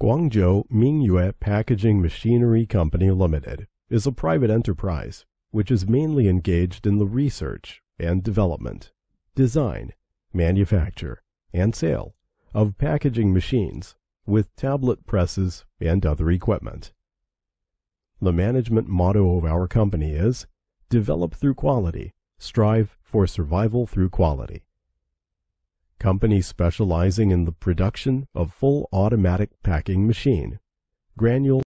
Guangzhou Mingyue Packaging Machinery Company Limited is a private enterprise which is mainly engaged in the research and development, design, manufacture, and sale of packaging machines with tablet presses and other equipment. The management motto of our company is, develop through quality, strive for survival through quality company specializing in the production of full automatic packing machine, granule